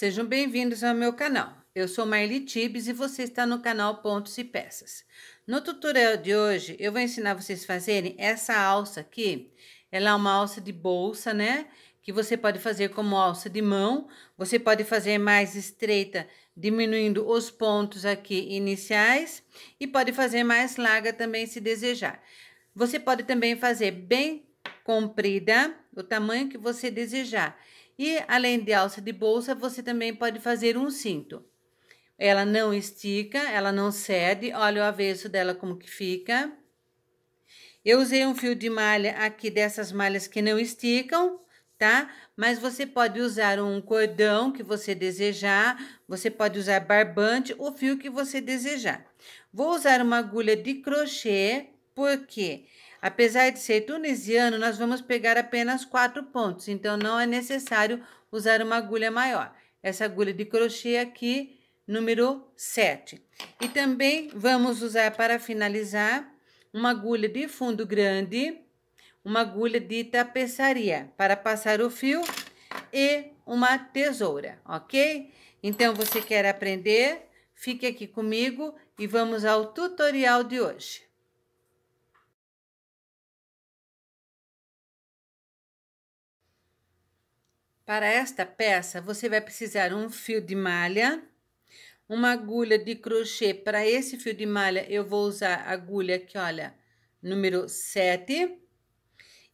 sejam bem-vindos ao meu canal. Eu sou Marli Tibes e você está no canal Pontos e Peças. No tutorial de hoje, eu vou ensinar vocês a fazerem essa alça aqui. Ela é uma alça de bolsa, né? Que você pode fazer como alça de mão. Você pode fazer mais estreita, diminuindo os pontos aqui iniciais. E pode fazer mais larga também, se desejar. Você pode também fazer bem comprida, o tamanho que você desejar. E além de alça de bolsa, você também pode fazer um cinto. Ela não estica, ela não cede. Olha o avesso dela como que fica. Eu usei um fio de malha aqui dessas malhas que não esticam, tá? Mas você pode usar um cordão que você desejar, você pode usar barbante, o fio que você desejar. Vou usar uma agulha de crochê, porque quê? Apesar de ser tunisiano, nós vamos pegar apenas quatro pontos, então não é necessário usar uma agulha maior. Essa agulha de crochê aqui, número 7. E também vamos usar para finalizar uma agulha de fundo grande, uma agulha de tapeçaria para passar o fio e uma tesoura, ok? Então, você quer aprender? Fique aqui comigo e vamos ao tutorial de hoje. Para esta peça, você vai precisar um fio de malha, uma agulha de crochê. Para esse fio de malha, eu vou usar a agulha aqui, olha, número 7.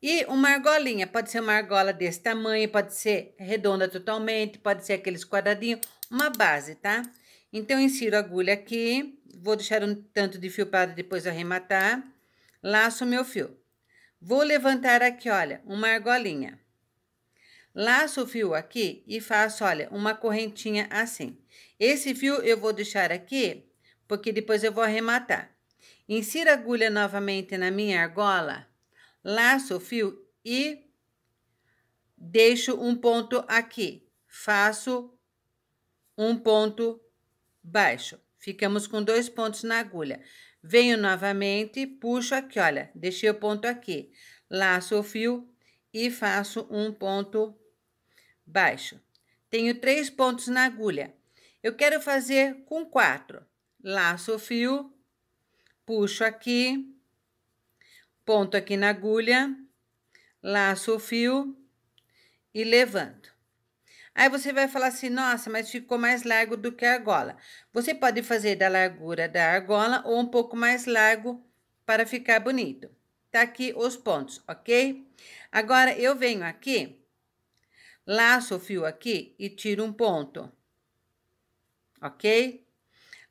E uma argolinha, pode ser uma argola desse tamanho, pode ser redonda totalmente, pode ser aqueles quadradinhos, uma base, tá? Então, insiro a agulha aqui, vou deixar um tanto de fio para depois arrematar, laço meu fio. Vou levantar aqui, olha, uma argolinha. Laço o fio aqui e faço, olha, uma correntinha assim. Esse fio eu vou deixar aqui, porque depois eu vou arrematar. Insira a agulha novamente na minha argola, laço o fio e deixo um ponto aqui. Faço um ponto baixo. Ficamos com dois pontos na agulha. Venho novamente, puxo aqui, olha, deixei o ponto aqui. Laço o fio e faço um ponto baixo. Tenho três pontos na agulha. Eu quero fazer com quatro. Laço o fio, puxo aqui, ponto aqui na agulha, laço o fio e levanto. Aí você vai falar assim, nossa, mas ficou mais largo do que a argola. Você pode fazer da largura da argola ou um pouco mais largo para ficar bonito. Tá aqui os pontos, ok? Agora, eu venho aqui Laço o fio aqui e tiro um ponto. Ok?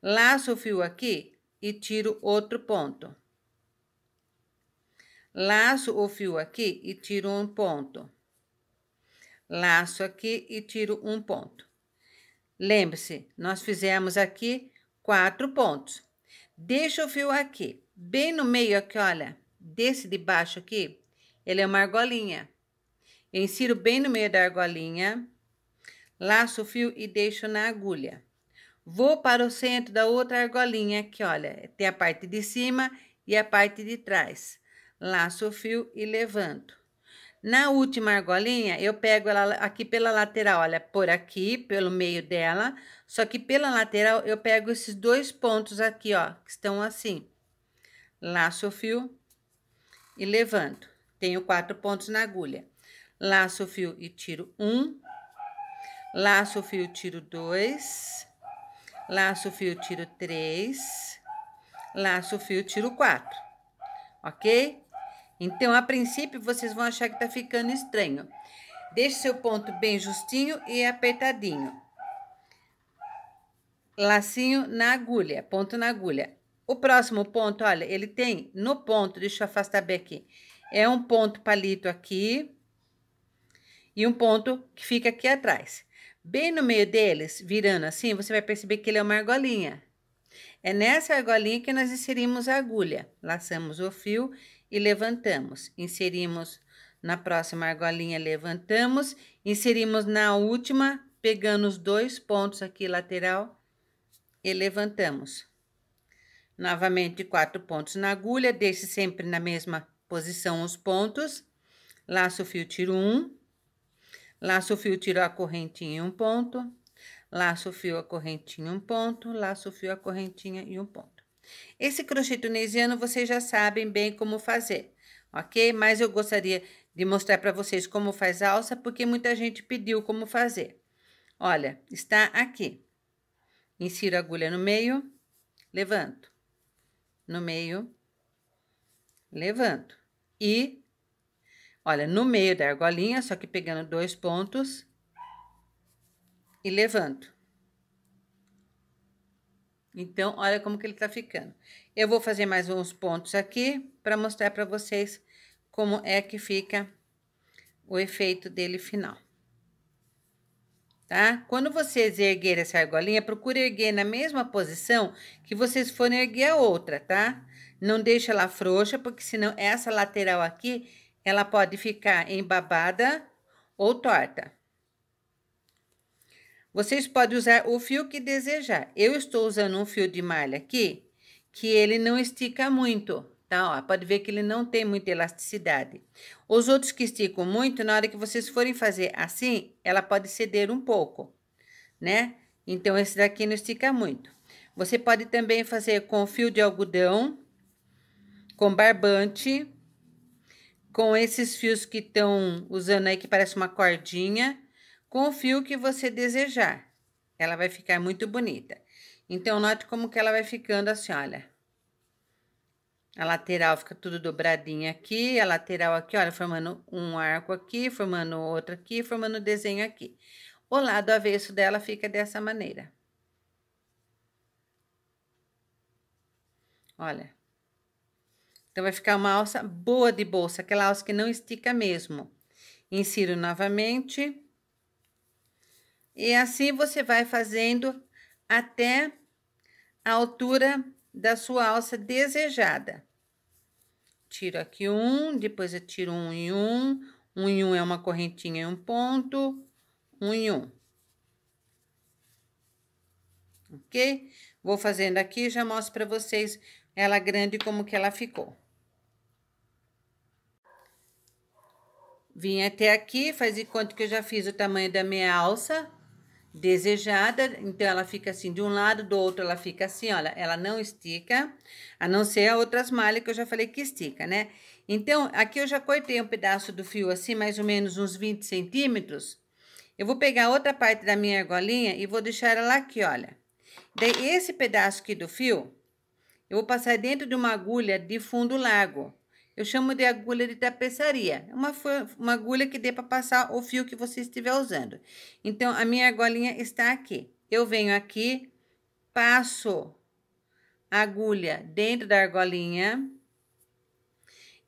Laço o fio aqui e tiro outro ponto. Laço o fio aqui e tiro um ponto. Laço aqui e tiro um ponto. Lembre-se, nós fizemos aqui quatro pontos. Deixa o fio aqui, bem no meio aqui, olha, desse de baixo aqui, ele é uma argolinha. Insiro bem no meio da argolinha, laço o fio e deixo na agulha. Vou para o centro da outra argolinha, que olha, tem a parte de cima e a parte de trás. Laço o fio e levanto. Na última argolinha, eu pego ela aqui pela lateral, olha, por aqui, pelo meio dela. Só que pela lateral, eu pego esses dois pontos aqui, ó, que estão assim. Laço o fio e levanto. Tenho quatro pontos na agulha laço, fio e tiro um, laço, fio, tiro dois, laço, fio, tiro três, laço, fio, tiro quatro, ok? Então, a princípio, vocês vão achar que tá ficando estranho. Deixe seu ponto bem justinho e apertadinho. Lacinho na agulha, ponto na agulha. O próximo ponto, olha, ele tem no ponto, deixa eu afastar bem aqui. É um ponto palito aqui, e um ponto que fica aqui atrás. Bem no meio deles, virando assim, você vai perceber que ele é uma argolinha. É nessa argolinha que nós inserimos a agulha. Laçamos o fio e levantamos. Inserimos na próxima argolinha, levantamos. Inserimos na última, pegando os dois pontos aqui lateral e levantamos. Novamente, quatro pontos na agulha, deixe sempre na mesma posição os pontos. Laço o fio, tiro um. Laço o fio, tiro a correntinha e um ponto. Laço o fio, a correntinha um ponto. Laço o fio, a correntinha e um ponto. Esse crochê tunisiano vocês já sabem bem como fazer, ok? Mas eu gostaria de mostrar para vocês como faz alça, porque muita gente pediu como fazer. Olha, está aqui. Insiro a agulha no meio, levanto. No meio, levanto. E Olha, no meio da argolinha, só que pegando dois pontos e levanto. Então, olha como que ele tá ficando. Eu vou fazer mais uns pontos aqui para mostrar para vocês como é que fica o efeito dele final. Tá? Quando vocês erguerem essa argolinha, procure erguer na mesma posição que vocês forem erguer a outra, tá? Não deixa ela frouxa, porque senão essa lateral aqui ela pode ficar embabada ou torta. Vocês podem usar o fio que desejar. Eu estou usando um fio de malha aqui, que ele não estica muito, tá? Ó, pode ver que ele não tem muita elasticidade. Os outros que esticam muito, na hora que vocês forem fazer assim, ela pode ceder um pouco, né? Então, esse daqui não estica muito. Você pode também fazer com fio de algodão, com barbante, com esses fios que estão usando aí, que parece uma cordinha, com o fio que você desejar. Ela vai ficar muito bonita. Então, note como que ela vai ficando assim, olha. A lateral fica tudo dobradinha aqui, a lateral aqui, olha, formando um arco aqui, formando outro aqui, formando desenho aqui. O lado avesso dela fica dessa maneira. Olha. Então, vai ficar uma alça boa de bolsa, aquela alça que não estica mesmo. Insiro novamente. E assim você vai fazendo até a altura da sua alça desejada. Tiro aqui um, depois eu tiro um em um. Um em um é uma correntinha em um ponto. Um em um. Ok? Vou fazendo aqui e já mostro para vocês ela grande como que ela ficou. Vim até aqui, faz de conta que eu já fiz o tamanho da minha alça desejada. Então, ela fica assim de um lado, do outro ela fica assim, olha. Ela não estica, a não ser outras malhas que eu já falei que estica, né? Então, aqui eu já cortei um pedaço do fio assim, mais ou menos uns 20 centímetros. Eu vou pegar outra parte da minha argolinha e vou deixar ela aqui, olha. Daí, esse pedaço aqui do fio, eu vou passar dentro de uma agulha de fundo largo. Eu chamo de agulha de tapeçaria. É uma, uma agulha que dê para passar o fio que você estiver usando. Então, a minha argolinha está aqui. Eu venho aqui, passo a agulha dentro da argolinha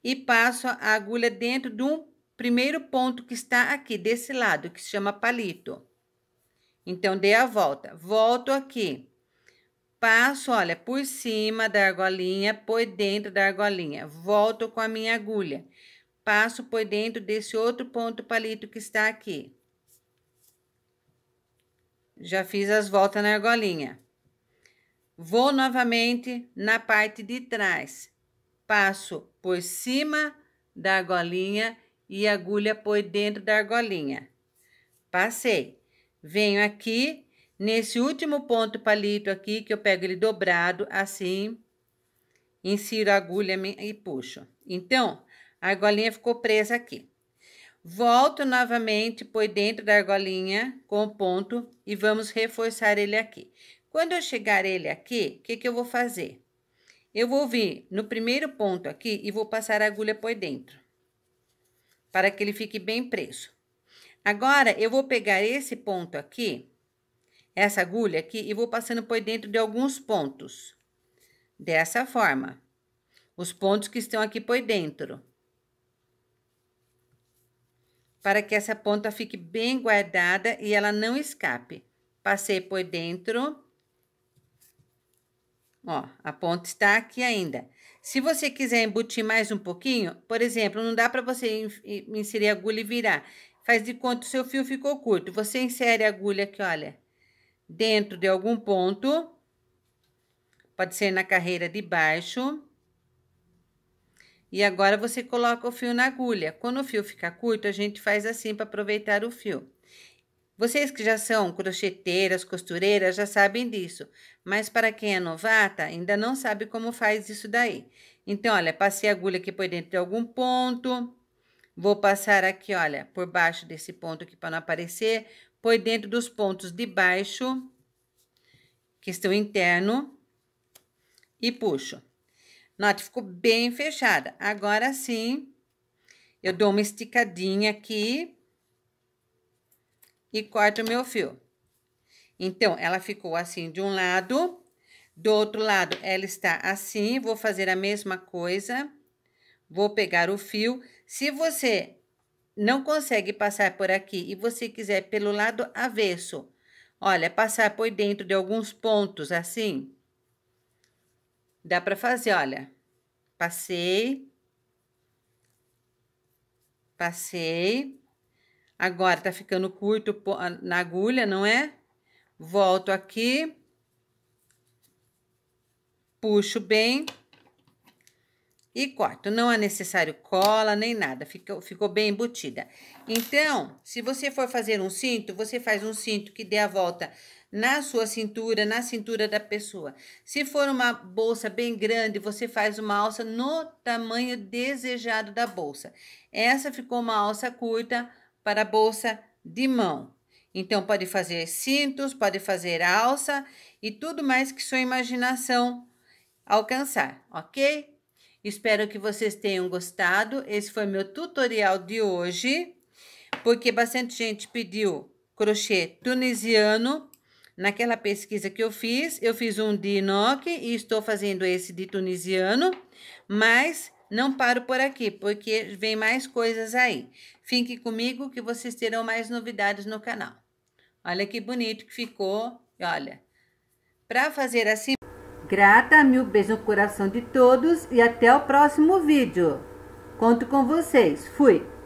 e passo a agulha dentro do primeiro ponto que está aqui, desse lado, que se chama palito. Então, dei a volta. Volto aqui. Passo, olha, por cima da argolinha, por dentro da argolinha. Volto com a minha agulha. Passo por dentro desse outro ponto palito que está aqui. Já fiz as voltas na argolinha. Vou novamente na parte de trás. Passo por cima da argolinha e agulha por dentro da argolinha. Passei. Venho aqui nesse último ponto palito aqui, que eu pego ele dobrado, assim, insiro a agulha e puxo. Então, a argolinha ficou presa aqui. Volto novamente, põe dentro da argolinha com o ponto e vamos reforçar ele aqui. Quando eu chegar ele aqui, o que, que eu vou fazer? Eu vou vir no primeiro ponto aqui e vou passar a agulha por dentro, para que ele fique bem preso. Agora, eu vou pegar esse ponto aqui essa agulha aqui e vou passando por dentro de alguns pontos. Dessa forma. Os pontos que estão aqui por dentro. Para que essa ponta fique bem guardada e ela não escape. Passei por dentro. Ó, a ponta está aqui ainda. Se você quiser embutir mais um pouquinho, por exemplo, não dá para você inserir a agulha e virar. Faz de conta o seu fio ficou curto. Você insere a agulha aqui, olha dentro de algum ponto, pode ser na carreira de baixo. E agora você coloca o fio na agulha. Quando o fio ficar curto, a gente faz assim para aproveitar o fio. Vocês que já são crocheteiras, costureiras, já sabem disso. Mas para quem é novata, ainda não sabe como faz isso daí. Então, olha, passei a agulha aqui por dentro de algum ponto. Vou passar aqui, olha, por baixo desse ponto aqui para não aparecer foi dentro dos pontos de baixo, que estão interno, e puxo. Note, ficou bem fechada. Agora sim, eu dou uma esticadinha aqui e corto o meu fio. Então, ela ficou assim de um lado, do outro lado ela está assim, vou fazer a mesma coisa, vou pegar o fio. Se você não consegue passar por aqui e você quiser pelo lado avesso, olha, passar por dentro de alguns pontos assim, dá para fazer, olha. Passei. Passei. Agora tá ficando curto ah, na agulha, não é? Volto aqui. Puxo bem. E corto, não é necessário cola nem nada, ficou, ficou bem embutida. Então, se você for fazer um cinto, você faz um cinto que dê a volta na sua cintura, na cintura da pessoa. Se for uma bolsa bem grande, você faz uma alça no tamanho desejado da bolsa. Essa ficou uma alça curta para a bolsa de mão. Então, pode fazer cintos, pode fazer alça e tudo mais que sua imaginação alcançar, ok? Espero que vocês tenham gostado. Esse foi meu tutorial de hoje, porque bastante gente pediu crochê tunisiano. Naquela pesquisa que eu fiz, eu fiz um de inox e estou fazendo esse de tunisiano, mas não paro por aqui, porque vem mais coisas aí. Fique comigo que vocês terão mais novidades no canal. Olha que bonito que ficou, olha. Para fazer assim Grata, mil beijos no coração de todos e até o próximo vídeo. Conto com vocês. Fui!